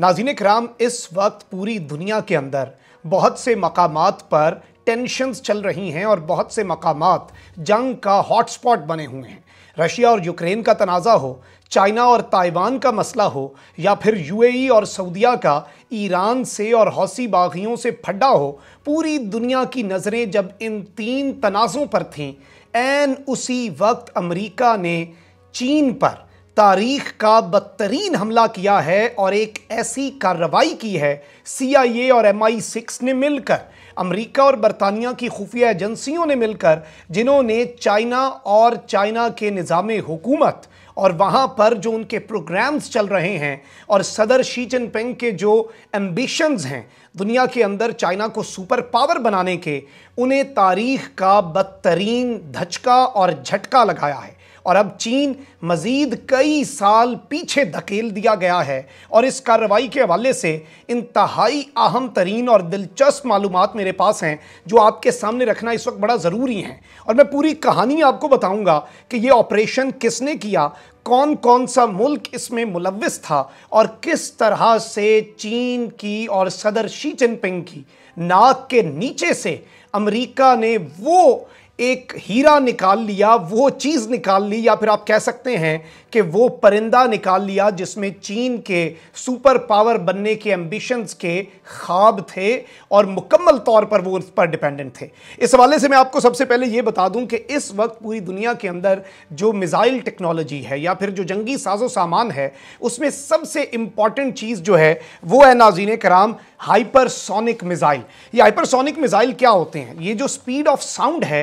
नाजीन कराम इस वक्त पूरी दुनिया के अंदर बहुत से मकाम पर टेंशन्स चल रही हैं और बहुत से मकाम जंग का हॉटस्पॉट बने हुए हैं रशिया और यूक्रेन का तनाज़ा हो चाइना और ताइवान का मसला हो या फिर यूएई और सऊदिया का ईरान से और हौसी बागियों से फड्डा हो पूरी दुनिया की नज़रें जब इन तीन तनाज़ों पर थीं एन उसी वक्त अमेरिका ने चीन पर तारीख का बदतरीन हमला किया है और एक ऐसी कार्रवाई की है सीआईए और एमआई सिक्स ने मिलकर अमेरिका और बरतानिया की खुफिया एजेंसियों ने मिलकर जिन्होंने चाइना और चाइना के निज़ाम हुकूमत और वहाँ पर जो उनके प्रोग्राम्स चल रहे हैं और सदर शी जिनपिंग के जो एम्बिशंस हैं दुनिया के अंदर चाइना को सुपर पावर बनाने के उन्हें तारीख का बदतरीन धचका और झटका लगाया है और अब चीन मज़ीद कई साल पीछे धकेल दिया गया है और इस कार्रवाई के हवाले से इंतहाई अहम तरीन और दिलचस्प मालूम मेरे पास हैं जो आपके सामने रखना इस वक्त बड़ा ज़रूरी हैं और मैं पूरी कहानी आपको बताऊँगा कि ये ऑपरेशन किसने किया कौन कौन सा मुल्क इसमें मुलविस था और किस तरह से चीन की और सदर शी चिनपिंग की नाक के नीचे से अमेरिका ने वो एक हीरा निकाल लिया वो चीज़ निकाल ली या फिर आप कह सकते हैं कि वो परिंदा निकाल लिया जिसमें चीन के सुपर पावर बनने के एम्बिशंस के ख्वाब थे और मुकम्मल तौर पर वो उस पर डिपेंडेंट थे इस हवाले से मैं आपको सबसे पहले ये बता दूं कि इस वक्त पूरी दुनिया के अंदर जो मिज़ाइल टेक्नोलॉजी है या फिर जो जंगी साजो सामान है उसमें सबसे इम्पॉर्टेंट चीज़ जो है वो है नाजीन कराम हाइपरसोनिक मिज़ाइल ये हाइपरसोनिक मिज़ाइल क्या होते हैं ये जो स्पीड ऑफ साउंड है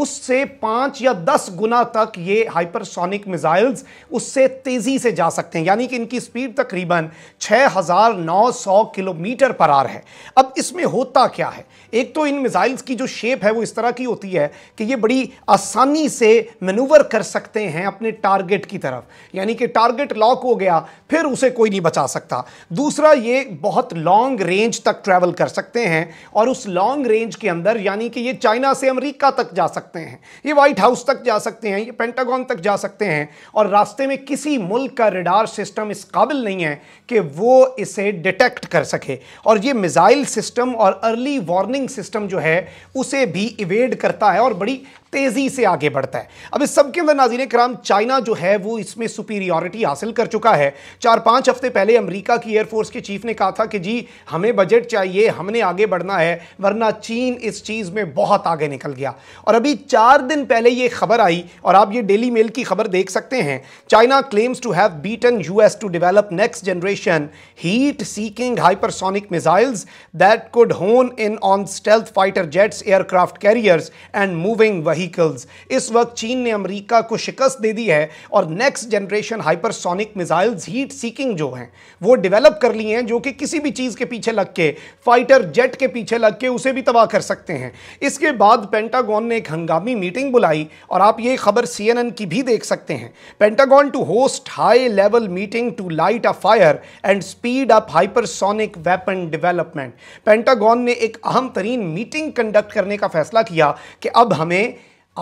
उससे पांच या दस गुना तक ये हाइपरसोनिक मिसाइल्स उससे तेजी से जा सकते हैं यानी कि इनकी स्पीड तकरीबन 6,900 किलोमीटर पर आर है अब इसमें होता क्या है एक तो इन मिसाइल्स की जो शेप है वो इस तरह की होती है कि ये बड़ी आसानी से मेनूवर कर सकते हैं अपने टारगेट की तरफ यानी कि टारगेट लॉक हो गया फिर उसे कोई नहीं बचा सकता दूसरा ये बहुत लॉन्ग रेंज तक ट्रैवल कर सकते हैं और उस लॉन्ग रेंज के अंदर यानी कि ये चाइना से अमेरिका तक जा सकते सकते हैं ये व्हाइट हाउस तक जा सकते हैं ये पेंटागॉन तक जा सकते हैं और रास्ते में किसी मुल्क का रेडार सिस्टम इस काबिल नहीं है कि वो इसे डिटेक्ट कर सके और ये मिज़ाइल सिस्टम और अर्ली वार्निंग सिस्टम जो है उसे भी इवेड करता है और बड़ी तेज़ी से आगे बढ़ता है अब इस सब के अंदर नाजीन कराम चाइना जो है वो इसमें सुपीरियॉरिटी हासिल कर चुका है चार पाँच हफ्ते पहले अमेरिका की एयरफोर्स के चीफ ने कहा था कि जी हमें बजट चाहिए हमने आगे बढ़ना है वरना चीन इस चीज़ में बहुत आगे निकल गया और अभी अभी चार दिन पहले ये खबर आई और आप ये डेली मेल की खबर देख सकते हैं China claims to have beaten US to develop next generation heat seeking hypersonic missiles that could home in on stealth fighter jets aircraft carriers and moving vehicles इस वक्त चीन ने अमरीका को शिकस्त दे दी है और next generation hypersonic missiles heat seeking जो हैं वो डिवेलप कर लिए हैं जो कि किसी भी चीज़ के पीछे लग के फाइटर जेट के पीछे लग के उसे भी तबाह कर सकते हैं इसके बाद पेंटागॉन ने एक हंगामी मीटिंग बुलाई और आप ये खबर सीएनएन की भी देख सकते हैं Pentagon to host high level meeting to light a fire and speed up hypersonic weapon development Pentagon ने एक अहम तरीन मीटिंग कंडक्ट करने का फैसला किया कि अब हमें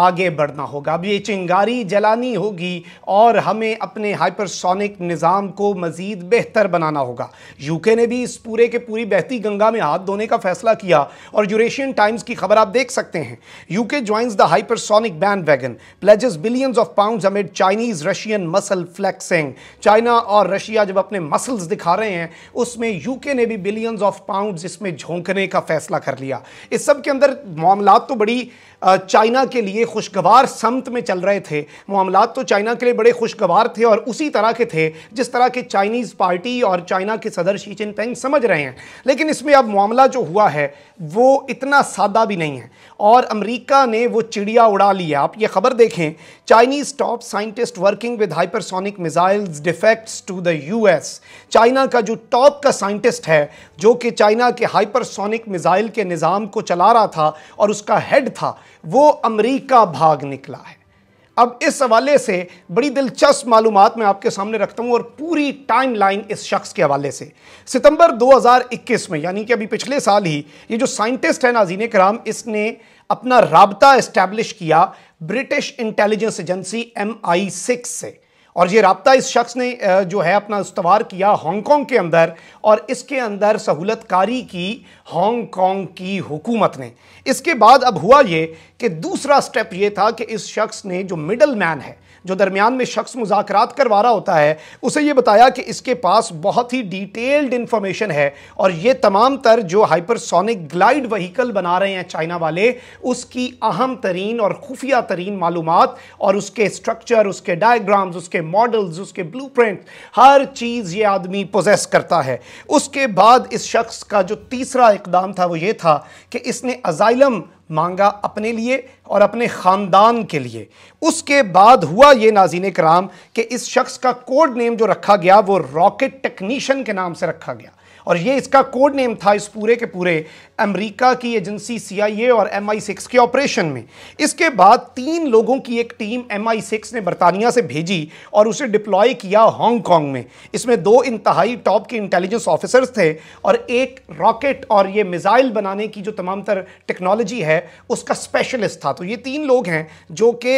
आगे बढ़ना होगा अब ये चिंगारी जलानी होगी और हमें अपने हाइपरसोनिक निज़ाम को मज़ीद बेहतर बनाना होगा यूके ने भी इस पूरे के पूरी बहती गंगा में हाथ धोने का फैसला किया और यूरेशियन टाइम्स की खबर आप देख सकते हैं UK joins the hypersonic bandwagon pledges billions of pound amid Chinese Russian muscle flexing China और रशिया जब अपने मसल्स दिखा रहे हैं उसमें यू ने भी बिलियंस ऑफ पाउंड इसमें झोंकने का फैसला कर लिया इस सब के अंदर मामला तो बड़ी चाइना के लिए ये खुशगवार समत में चल रहे थे मामला तो चाइना के लिए बड़े खुशगवार थे और उसी तरह के थे जिस तरह के चाइनीज़ पार्टी और चाइना के सदर शी पेंग समझ रहे हैं लेकिन इसमें अब मामला जो हुआ है वो इतना सादा भी नहीं है और अमरीका ने वो चिड़िया उड़ा लिया आप ये खबर देखें Chinese top scientist working with hypersonic missiles defects to the US China का जो टॉप का साइंटिस्ट है जो कि चाइना के हाइपरसोनिक मिजाइल के निज़ाम को चला रहा था और उसका हेड था वो अमरीका का भाग निकला है अब इस हवाले से बड़ी दिलचस्प मालूम मैं आपके सामने रखता हूं और पूरी टाइम लाइन इस शख्स के हवाले से सितंबर 2021 में यानी कि अभी पिछले साल ही ये जो साइंटिस्ट है नाजीन कराम इसने अपना रबता इस्टेब्लिश किया British intelligence agency M I six से और ये रबता इस शख्स ने जो है अपना इस्तवार किया हांगकॉन्ग के अंदर और इसके अंदर सहूलतकारी की हांगकॉन्ग की हुकूमत ने इसके बाद अब हुआ ये कि दूसरा स्टेप ये था कि इस शख्स ने जो मिडल मैन है जो दरमियान में शख्स मुजाकर करवा रहा होता है उसे ये बताया कि इसके पास बहुत ही डिटेल्ड इंफॉर्मेशन है और ये तमाम तर जो हाइपरसोनिक ग्लाइड वहीकल बना रहे हैं चाइना वाले उसकी अहम तरीन और खुफिया तरीन मालूम और उसके स्ट्रक्चर उसके डायग्राम्स उसके मॉडल्स उसके ब्लू हर चीज़ ये आदमी पोजेस करता है उसके बाद इस शख्स का जो तीसरा इकदाम था वो ये था कि इसने अजाइलम मांगा अपने लिए और अपने ख़ानदान के लिए उसके बाद हुआ ये नाजीन कराम कि इस शख्स का कोड नेम जो रखा गया वो रॉकेट टेक्नीशियन के नाम से रखा गया और ये इसका कोड नेम था इस पूरे के पूरे अमेरिका की एजेंसी सीआईए और एम आई सिक्स के ऑपरेशन में इसके बाद तीन लोगों की एक टीम एम आई सिक्स ने बरतानिया से भेजी और उसे डिप्लॉय किया हांगकॉन्ग में इसमें दो इंतहाई टॉप के इंटेलिजेंस ऑफिसर्स थे और एक रॉकेट और ये मिज़ाइल बनाने की जो तमाम तर टेक्नोलॉजी है उसका स्पेशलिस्ट था तो ये तीन लोग हैं जो कि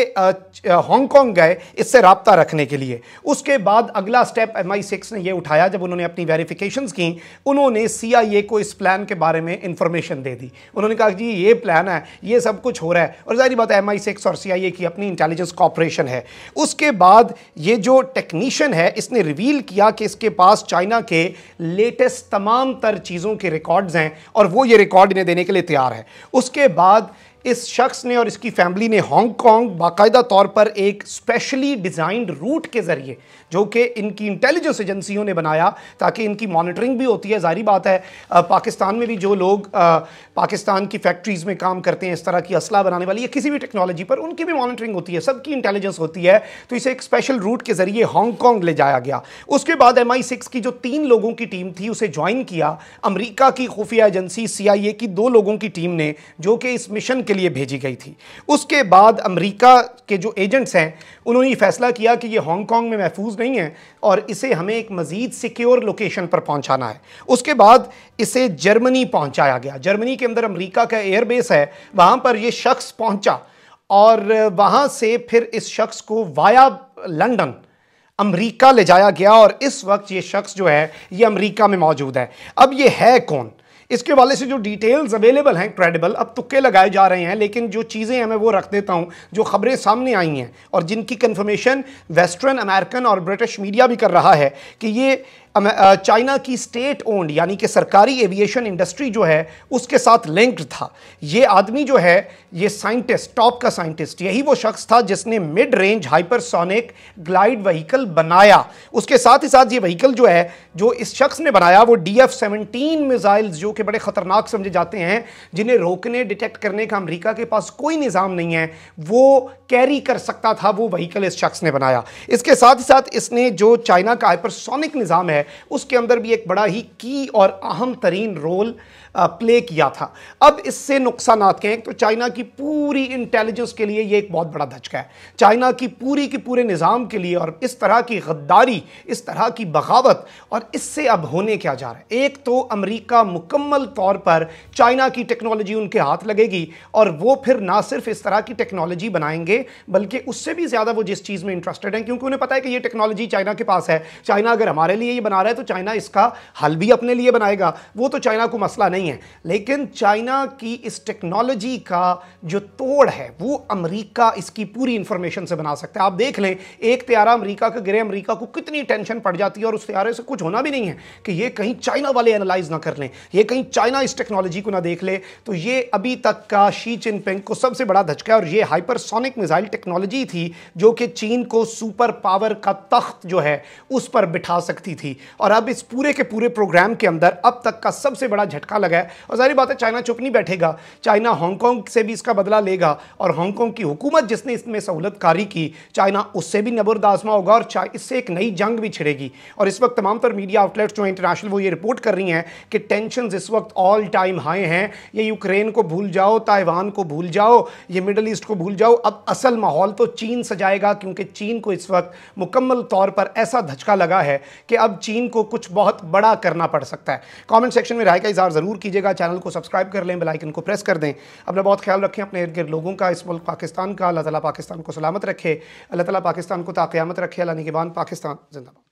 हांगकॉन्ग गए इससे रबता रखने के लिए उसके बाद अगला स्टेप एम आई सिक्स ने यह उठाया जब उन्होंने अपनी वेरिफिकेशन की उन्होंने सीआईए को इस प्लान के बारे में इंफॉर्मेशन दे दी उन्होंने कहा जी ये प्लान है ये सब कुछ हो रहा है और जाहिर बात है एम और ए की अपनी इंटेलिजेंस कॉपरेशन है उसके बाद ये जो टेक्नीशियन है इसने रिवील किया कि इसके पास चाइना के लेटेस्ट तमाम तर चीज़ों के रिकॉर्ड्स हैं और वो ये रिकॉर्ड इन्हें देने के लिए तैयार है उसके बाद इस शख्स ने और इसकी फैमिली ने हांगकांग बाकायदा तौर पर एक स्पेशली डिज़ाइंड रूट के ज़रिए जो कि इनकी इंटेलिजेंस एजेंसियों ने बनाया ताकि इनकी मॉनिटरिंग भी होती है जारी बात है पाकिस्तान में भी जो लोग आ, पाकिस्तान की फैक्ट्रीज़ में काम करते हैं इस तरह की असला बनाने वाली या किसी भी टेक्नोलॉजी पर उनकी भी मॉनिटरिंग होती है सबकी इंटेलिजेंस होती है तो इसे एक स्पेशल रूट के ज़रिए हांगकॉन्ग ले जाया गया उसके बाद एम की जो तीन लोगों की टीम थी उसे ज्वाइन किया अमरीका की खुफिया एजेंसी सी की दो लोगों की टीम ने जो कि इस मिशन के लिए भेजी गई थी उसके बाद अमेरिका के जो एजेंट्स हैं उन्होंने फैसला किया कि ये हांगकॉन्ग में महफूज नहीं है और इसे हमें एक मज़ीद सिक्योर लोकेशन पर पहुंचाना है उसके बाद इसे जर्मनी पहुंचाया गया जर्मनी के अंदर अमेरिका का एयरबेस है वहाँ पर यह शख्स पहुंचा और वहाँ से फिर इस शख्स को वाया लंडन अमरीका ले जाया गया और इस वक्त ये शख्स जो है ये अमरीका में मौजूद है अब ये है कौन इसके वाले से जो डिटेल्स अवेलेबल हैं क्रेडिबल अब तुक्के लगाए जा रहे हैं लेकिन जो चीज़ें हैं मैं वो रख देता हूँ जो खबरें सामने आई हैं और जिनकी कन्फर्मेशन वेस्टर्न अमेरिकन और ब्रिटिश मीडिया भी कर रहा है कि ये चाइना की स्टेट ओन्ड यानी कि सरकारी एविएशन इंडस्ट्री जो है उसके साथ लिंक्ड था ये आदमी जो है ये साइंटिस्ट टॉप का साइंटिस्ट यही वो शख्स था जिसने mid range hypersonic glide vehicle बनाया उसके साथ ही साथ ये वहीकल जो है जो इस शख्स ने बनाया वो डी एफ सेवनटीन मिज़ाइल्स जो कि बड़े ख़तरनाक समझे जाते हैं जिन्हें रोकने डिटेक्ट करने का अमरीका के पास कोई निज़ाम नहीं है वो कैरी कर सकता था वो वहीकल इस शख्स ने बनाया इसके साथ ही साथ इसने जो चाइना का हाइपरसोनिक निज़ाम है उसके अंदर भी एक बड़ा ही की और अहम तरीन रोल प्ले किया था अब इससे नुकसान के हैं तो चाइना की पूरी इंटेलिजेंस के लिए ये एक बहुत बड़ा धचका है चाइना की पूरी के पूरे निज़ाम के लिए और इस तरह की गद्दारी इस तरह की बगावत और इससे अब होने क्या जा रहा है एक तो अमरीका मुकम्मल तौर पर चाइना की टेक्नोलॉजी उनके हाथ लगेगी और वो फिर ना सिर्फ इस तरह की टेक्नोलॉजी बनाएंगे बल्कि उससे भी ज़्यादा वो जिस चीज़ में इंटरेस्टेड हैं क्योंकि उन्हें पता है कि ये टेक्नोलॉजी चाइना के पास है चाइना अगर हमारे लिए ये बना रहा है तो चाइना इसका हल भी अपने लिए बनाएगा वो तो चाइना को मसला नहीं नहीं है लेकिन चाइना की इस टेक्नोलॉजी का जो तोड़ है वो अमेरिका इसकी पूरी इंफॉर्मेशन से बना सकता है आप देख लें एक त्यारा अमेरिका का गिरे अमेरिका को कितनी टेंशन पड़ जाती है और उस त्यारे से कुछ होना भी नहीं है कि ये कहीं चाइना वाले एनालाइज ना कर लें ये कहीं चाइना इस टेक्नोलॉजी को ना देख ले तो ये अभी तक का शी चिनपिंग को सबसे बड़ा धचका है और ये हाइपरसोनिक मिजाइल टेक्नोलॉजी थी जो कि चीन को सुपर पावर का तख्त जो है उस पर बिठा सकती थी और अब इस पूरे के पूरे प्रोग्राम के अंदर अब तक का सबसे बड़ा झटका लगा है और जाहिर बात है चाइना चुप नहीं बैठेगा चाइना हांगकॉन्ग से भी इसका बदला लेगा और हांगकॉन्ग की हुकूमत जिसने इसमें सहूलतकारी की चाइना उससे भी नबरदाजमा होगा और इससे एक नई जंग भी छिड़ेगी और इस वक्त तमाम तर मीडिया आउटलेट्स जो इंटरनेशनल वो ये रिपोर्ट कर रही हैं कि टेंशन इस वक्त ऑल टाइम हाई हैं ये यूक्रेन को भूल जाओ ताइवान को भूल जाओ ये मिडल ईस्ट को भूल जाओ अब असल माहौल तो चीन सजाएगा क्योंकि चीन को इस वक्त मुकम्मल तौर पर ऐसा धचका लगा है कि अब चीन को कुछ बहुत बड़ा करना पड़ सकता है कमेंट सेक्शन में राय का इजहार ज़रूर कीजिएगा चैनल को सब्सक्राइब कर लें बेलाइकन को प्रेस कर दें अपना बहुत ख्याल रखें अपने इर्द लोगों का इस मुल्क पाकिस्तान का अल्लाह ताली पाकिस्तान को सलामत रखे अल्लाह ताली पाकिस्तान को ताक़्यामत रखे अल्लाह निगबान पाकिस्तान जिंदाबाद